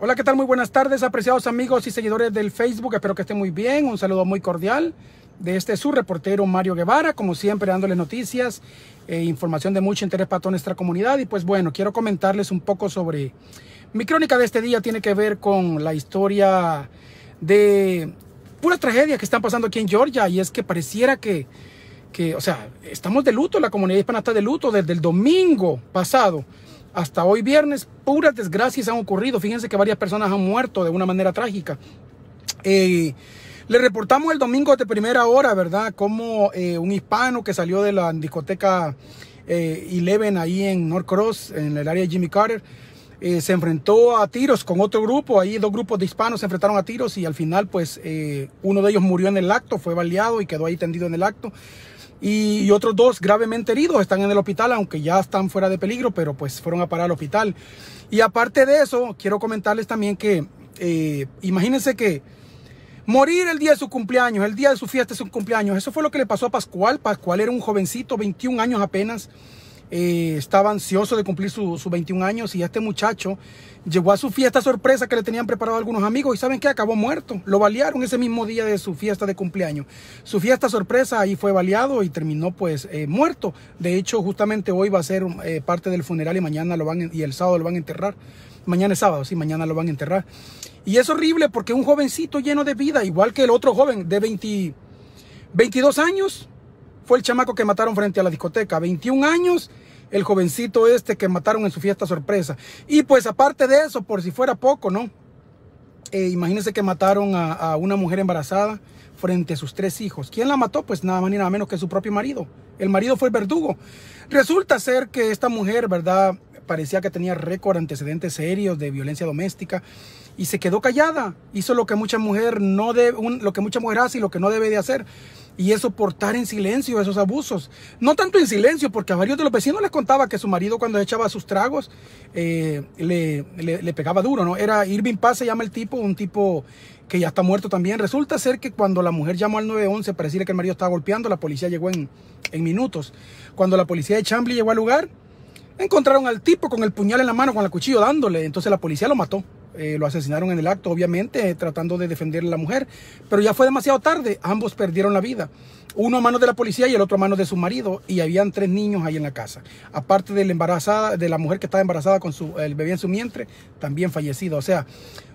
Hola, ¿qué tal? Muy buenas tardes, apreciados amigos y seguidores del Facebook. Espero que estén muy bien. Un saludo muy cordial de este su reportero Mario Guevara, como siempre dándoles noticias e información de mucho interés para toda nuestra comunidad. Y pues bueno, quiero comentarles un poco sobre... Mi crónica de este día tiene que ver con la historia de pura tragedia que están pasando aquí en Georgia y es que pareciera que, que o sea, estamos de luto, la comunidad hispana está de luto desde el domingo pasado hasta hoy viernes, puras desgracias han ocurrido. Fíjense que varias personas han muerto de una manera trágica. Eh, le reportamos el domingo de primera hora, ¿verdad? Como eh, un hispano que salió de la discoteca 11 eh, Eleven ahí en North Cross, en el área de Jimmy Carter, se enfrentó a tiros con otro grupo. Ahí dos grupos de hispanos se enfrentaron a tiros y al final, pues, uno de ellos murió en el acto, fue baleado y quedó ahí tendido en el acto y, otros dos gravemente heridos están en el hospital, aunque ya están fuera de peligro, pero pues fueron a parar al hospital. Y aparte de eso, quiero comentarles también que eh, imagínense que morir el día de su cumpleaños, el día de su fiesta es su cumpleaños, eso fue lo que le pasó a Pascual. Pascual era un jovencito, 21 años apenas. Eh, estaba ansioso de cumplir sus 21 años y este muchacho llegó a su fiesta sorpresa que le tenían preparado algunos amigos y saben que acabó muerto. Lo balearon ese mismo día de su fiesta de cumpleaños. Su fiesta sorpresa ahí fue baleado y terminó pues eh, muerto. De hecho, justamente hoy va a ser eh, parte del funeral y mañana lo van y el sábado lo van a enterrar. Mañana es sábado, sí, mañana lo van a enterrar. Y es horrible porque un jovencito lleno de vida, igual que el otro joven de 22 años, fue el chamaco que mataron frente a la discoteca. 21 años, el jovencito este que mataron en su fiesta sorpresa. Y pues aparte de eso, por si fuera poco, ¿no? Eh, imagínense que mataron a, a, una mujer embarazada frente a sus tres hijos. ¿Quién la mató? Pues nada más ni nada menos que su propio marido. El marido fue el verdugo. Resulta ser que esta mujer, ¿verdad? Parecía que tenía récord, antecedentes serios de violencia doméstica y se quedó callada. Hizo lo que mucha mujer no debe, lo que mucha mujer hace y lo que no debe de hacer. Y es soportar en silencio esos abusos. No tanto en silencio, porque a varios de los vecinos les contaba que su marido cuando echaba sus tragos eh, le, le, pegaba duro, ¿no? Era Irving Paz, se llama el tipo, un tipo que ya está muerto también. Resulta ser que cuando la mujer llamó al 911 para decirle que el marido estaba golpeando, la policía llegó en, en minutos. Cuando la policía de Chambly llegó al lugar, encontraron al tipo con el puñal en la mano, con el cuchillo dándole. Entonces la policía lo mató. Eh, lo asesinaron en el acto, obviamente, eh, tratando de defender a la mujer, pero ya fue demasiado tarde, ambos perdieron la vida, uno a manos de la policía y el otro a manos de su marido, y habían tres niños ahí en la casa, aparte de la embarazada, de la mujer que estaba embarazada con el bebé en su vientre, también fallecido, o sea,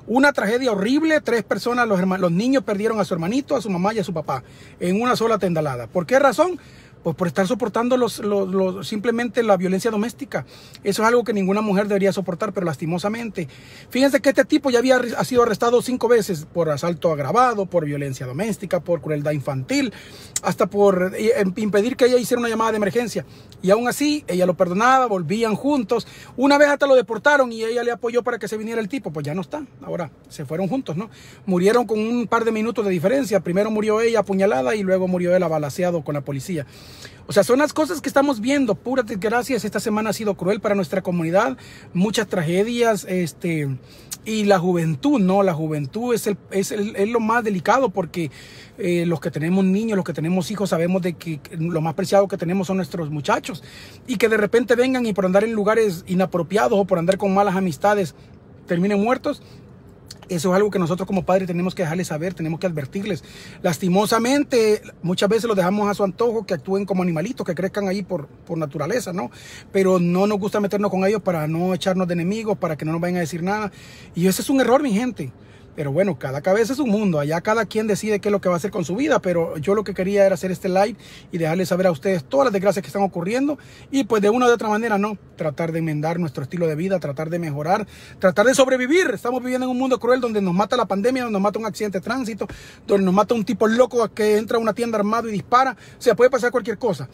una tragedia horrible, tres personas, los, los niños perdieron a su hermanito, a su mamá y a su papá, en una sola tendalada, ¿por qué razón? Pues por estar soportando los, simplemente la violencia doméstica. Eso es algo que ninguna mujer debería soportar, pero lastimosamente. Fíjense que este tipo ya había sido arrestado cinco veces por asalto agravado, por violencia doméstica, por crueldad infantil, hasta por eh, em, impedir que ella hiciera una llamada de emergencia. Y aún así, ella lo perdonaba, volvían juntos. Una vez hasta lo deportaron y ella le apoyó para que se viniera el tipo. Pues ya no está. Ahora se fueron juntos, ¿no? Murieron con un par de minutos de diferencia. Primero murió ella apuñalada y luego murió él abalaseado con la policía. O sea, son las cosas que estamos viendo, puras desgracias. Esta semana ha sido cruel para nuestra comunidad, muchas tragedias, este, y la juventud, ¿no? La juventud es, el, es, lo más delicado porque eh, los que tenemos niños, los que tenemos hijos, sabemos de que lo más preciado que tenemos son nuestros muchachos. Y que de repente vengan y por andar en lugares inapropiados o por andar con malas amistades terminen muertos eso es algo que nosotros como padres tenemos que dejarles saber, tenemos que advertirles. Lastimosamente, muchas veces los dejamos a su antojo, que actúen como animalitos, que crezcan ahí por, naturaleza, ¿no? Pero no nos gusta meternos con ellos para no echarnos de enemigos, para que no nos vayan a decir nada. Y ese es un error, mi gente. Pero bueno, cada cabeza es un mundo. Allá cada quien decide qué es lo que va a hacer con su vida. Pero yo lo que quería era hacer este live y dejarles saber a ustedes todas las desgracias que están ocurriendo. Y pues de una de otra manera, no. Tratar de enmendar nuestro estilo de vida, tratar de mejorar, tratar de sobrevivir. Estamos viviendo en un mundo cruel donde nos mata la pandemia, donde nos mata un accidente de tránsito, donde nos mata un tipo loco que entra a una tienda armado y dispara. O sea, puede pasar cualquier cosa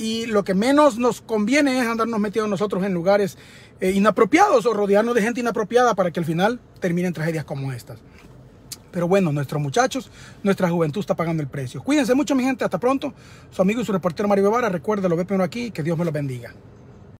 y lo que menos nos conviene es andarnos metidos nosotros en lugares eh, inapropiados o rodearnos de gente inapropiada para que al final terminen tragedias como estas. Pero bueno, nuestros muchachos, nuestra juventud está pagando el precio. Cuídense mucho, mi gente. Hasta pronto. Su amigo y su reportero Mario Guevara. Recuerda, lo ve primero aquí. Que Dios me lo bendiga.